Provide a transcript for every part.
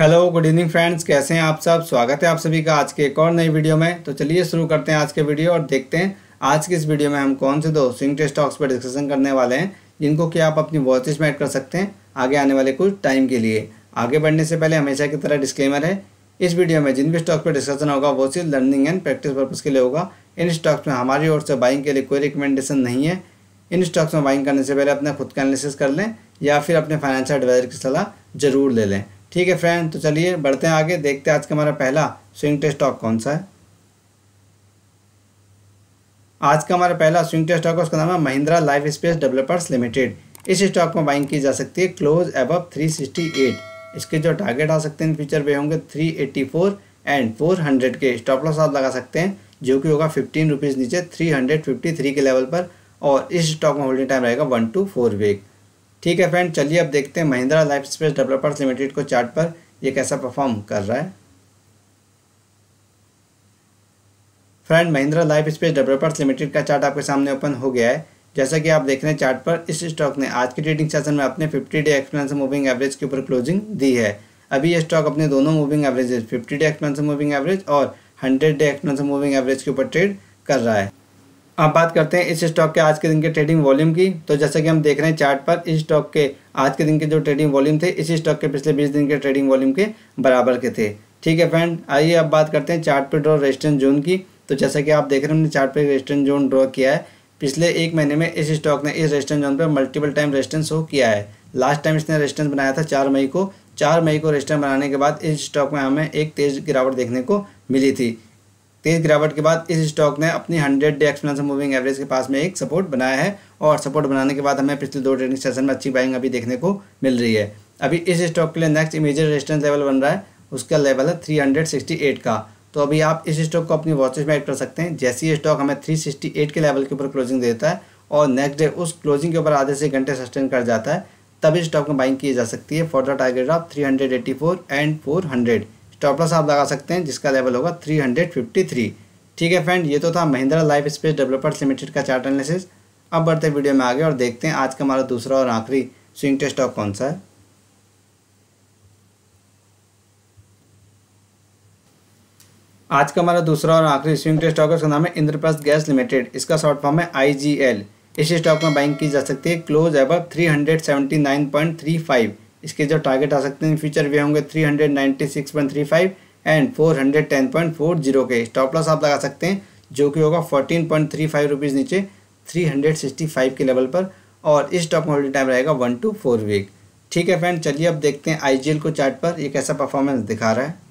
hello good evening friends कैसे हैं आप सब स्वागत है आप सभी का आज के एक और नई वीडियो में तो चलिए शुरू करते हैं आज के वीडियो और देखते हैं आज की इस वीडियो में हम कौन से दो स्विंग टेस्ट स्टॉक्स पर डिस्कशन करने वाले हैं जिनको कि आप अपनी वॉचिस में ऐड कर सकते हैं आगे आने वाले कुछ टाइम के लिए आगे बढ़ने से पहले हमेशा की तरह डिस्क्लेमर है इस वीडियो में जिन भी स्टॉक पर डिस्कशन होगा वो सिर्फ लर्निंग एंड प्रैक्टिस पर्पज़ के लिए होगा इन स्टॉक्स में हमारी ओर से बाइंग के लिए कोई रिकमेंडेशन नहीं है इन स्टॉक्स में बाइंग करने से पहले अपना खुद का एनालिसिस कर लें या फिर अपने फाइनेंशियल एडवाइजर की सलाह जरूर ले लें ठीक है फ्रेंड तो चलिए बढ़ते हैं आगे देखते हैं आज का हमारा पहला स्विंग टेस्ट स्टॉक कौन सा है आज का हमारा पहला स्विंग टेस्ट स्टॉक उसका नाम है Mahindra life space developers limited इस स्टॉक में बाइंग की जा सकती है क्लोज सिक्सटी एट इसके जो टारगेट आ सकते हैं फ्यूचर वे होंगे फोर एंड हंड्रेड के स्टॉप लॉस आप लगा सकते हैं जो कि होगा फिफ्टीन रुपीज़ नीचे थ्री के लेवल पर और इस स्टॉक में होल्डिंग टाइम रहेगा वन टू फोर वीक ठीक है फ्रेंड चलिए अब देखते हैं Mahindra life space developers limited को चार्ट पर ये कैसा परफॉर्म कर रहा है friend Mahindra life space developers limited का चार्ट आपके सामने ओपन हो गया है जैसा कि आप देख रहे हैं चार्ट पर इस स्टॉक ने आज के ट्रेडिंग सेशन में अपने 50 डे एक्सपेंस मूविंग एवरेज के ऊपर क्लोजिंग दी है अभी ये स्टॉक अपने दोनों moving averages 50 day expense moving average और 100 डे एक्सपेंस मूविंग एवरेज के ऊपर ट्रेड कर रहा है अब बात करते हैं इस स्टॉक के आज के दिन के ट्रेडिंग वॉल्यूम की तो जैसे कि हम देख रहे हैं चार्ट पर इस स्टॉक के आज के दिन के जो ट्रेडिंग वॉल्यूम थे इसी स्टॉक के पिछले बीस दिन के ट्रेडिंग वॉल्यूम के बराबर के थे ठीक है फ्रेंड आइए अब बात करते हैं चार्ट पर ड्रॉ रेस्टेंट जोन की तो जैसा कि आप देख रहे हैं हमने चार्ट पर रेस्टेंट जोन ड्रॉ किया है पिछले एक महीने में इस स्टॉक ने इस रेस्टेंट जोन पर मल्टीपल टाइम रेस्टेंस शो किया है लास्ट टाइम इसने रेस्टेंस बनाया था चार मई को चार मई को रेजिस्टेंस बनाने के बाद इस स्टॉक में हमें एक तेज़ गिरावट देखने को मिली थी तेज गिरावट के बाद इस स्टॉक ने अपनी 100 डे एक्सपेंशन मूविंग एवरेज के पास में एक सपोर्ट बनाया है और सपोर्ट बनाने के बाद हमें पिछले दो ट्रेडिंग सेशन में अच्छी बाइंग अभी देखने को मिल रही है अभी इस स्टॉक के लिए नेक्स्ट इमेजर रेजिस्टेंस लेवल बन रहा है उसका लेवल है थ्री का तो अभी आप इस स्टॉक को अपनी वॉचेज में एड कर सकते हैं जैसे ही स्टॉक हमें थ्री के लेवल के ऊपर क्लोजिंग देता है और नेक्स्ट डे उस क्लोजिंग के ऊपर आधे से घंटे सस्टेन कर जाता है तभी स्टॉक में बाइंग की जा सकती है for the target of three and four stop loss आप लगा सकते हैं जिसका लेवल होगा 353 ठीक है फ्रेंड ये तो था Mahindra life space developers limited का चार्ट एनालिसिस अब बढ़ते वीडियो में आगे और देखते हैं आज का हमारा दूसरा और आखिरी स्विंग टेस्ट स्टॉक कौन सा है आज का हमारा दूसरा और आखिरी स्विंग टेस्ट स्टॉक उसका नाम है इंद्रप्रस्थ गैस लिमिटेड इसका शॉर्ट फॉर्म है आई इस स्टॉक में बाइंग की जा सकती है क्लोज एबव 379.35 इसके जो टारगेट आ सकते हैं फ्यूचर वे होंगे 396.35 एंड 410.40 के स्टॉप लॉस आप लगा सकते हैं जो कि होगा 14.35 रुपीज़ नीचे 365 के लेवल पर और इस स्टॉक में होल्डिंग टाइम रहेगा वन टू फोर वीक ठीक है फ्रेंड चलिए अब देखते हैं आई को चार्ट पर ये कैसा परफॉर्मेंस दिखा रहा है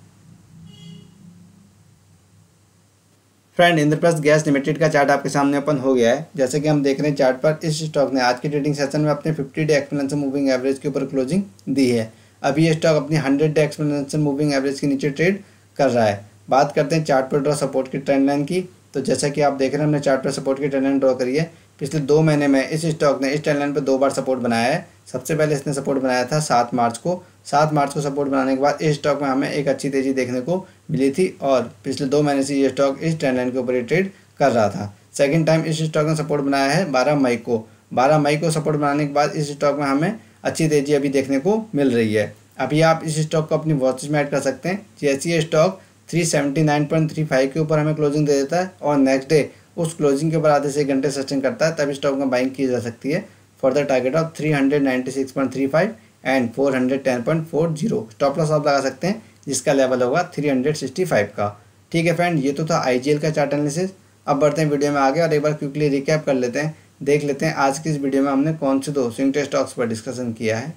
फ्रेंड इंद्रप्रस्थ गैस लिमिटेड का चार्ट आपके सामने ओपन हो गया है जैसे कि हम देख रहे हैं चार्ट पर इस स्टॉक ने आज के ट्रेडिंग सेशन में अपने 50 डे एक्सपेलेंसन मूविंग एवरेज के ऊपर क्लोजिंग दी है अभी ये स्टॉक अपनी 100 डे एक्सपेलेंसन मूविंग एवरेज के नीचे ट्रेड कर रहा है बात करते हैं चार्ट पर ड्रॉ सपोर्ट की ट्रेंड लाइन की तो जैसा कि आप देख रहे हैं हमने चार्ट पर सपोर्ट की ट्रेंड लाइन ड्रॉ करी है पिछले दो महीने में इस स्टॉक ने इस ट्रेंड लाइन पर दो बार सपोर्ट बनाया है सबसे पहले इसने सपोर्ट बनाया था सात मार्च को सात मार्च को सपोर्ट बनाने के बाद इस स्टॉक में हमें एक अच्छी तेज़ी देखने को मिली थी और पिछले दो महीने से ये स्टॉक इस ट्रेंड लाइन के ऊपर ट्रेड कर रहा था सेकेंड टाइम इस स्टॉक ने सपोर्ट बनाया है बारह मई को बारह मई को सपोर्ट बनाने के बाद इस स्टॉक में हमें अच्छी तेज़ी अभी देखने को मिल रही है अभी आप इस स्टॉक को अपनी वॉचिस में ऐड कर सकते हैं जैसे ये stock three three seventy nine point five के ऊपर हमें क्लोजिंग दे देता है और नेक्स्ट डे उस क्लोजिंग के ऊपर आधे से एक घंटे सस्टेन करता है तब स्टॉक में बाइंग की जा सकती है for the target of three three hundred ninety six point five and four hundred ten point four zero stop loss आप लगा सकते हैं जिसका लेवल होगा थ्री हंड्रेड सिक्सटी फाइव का ठीक है फ्रेंड ये तो था आई का चार्ट एनालिसिस अब बढ़ते हैं वीडियो में आगे और एक बार क्विकली रिकैप कर लेते हैं देख लेते हैं आज की इस वीडियो में हमने कौन से दो स्विंग स्टॉक्स पर डिस्कशन किया है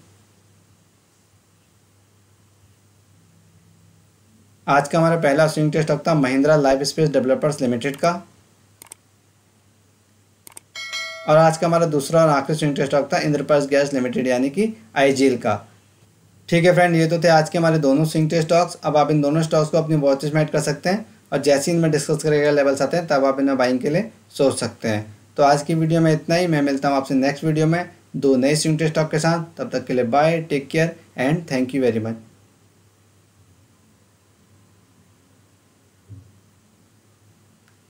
आज का हमारा पहला स्विंग टेस्ट स्टॉक था Mahindra life space developers limited का और आज का हमारा दूसरा और आखिरी स्विंग स्टॉक था इंद्रप्रस गैस लिमिटेड यानी कि आईजीएल का ठीक है फ्रेंड ये तो थे आज के हमारे दोनों स्विंग स्टॉक्स अब आप इन दोनों स्टॉक्स को अपनी वॉचेस में ऐड कर सकते हैं और जैसे ही इनमें डिस्कस करेगा लेवल्स आते हैं तब आप इन्हें बाइंग के लिए सोच सकते हैं तो आज की वीडियो में इतना ही मैं मिलता हूँ आपसे नेक्स्ट वीडियो में दो नए स्विंग स्टॉक के साथ तब तक के लिए bye take care and thank you very much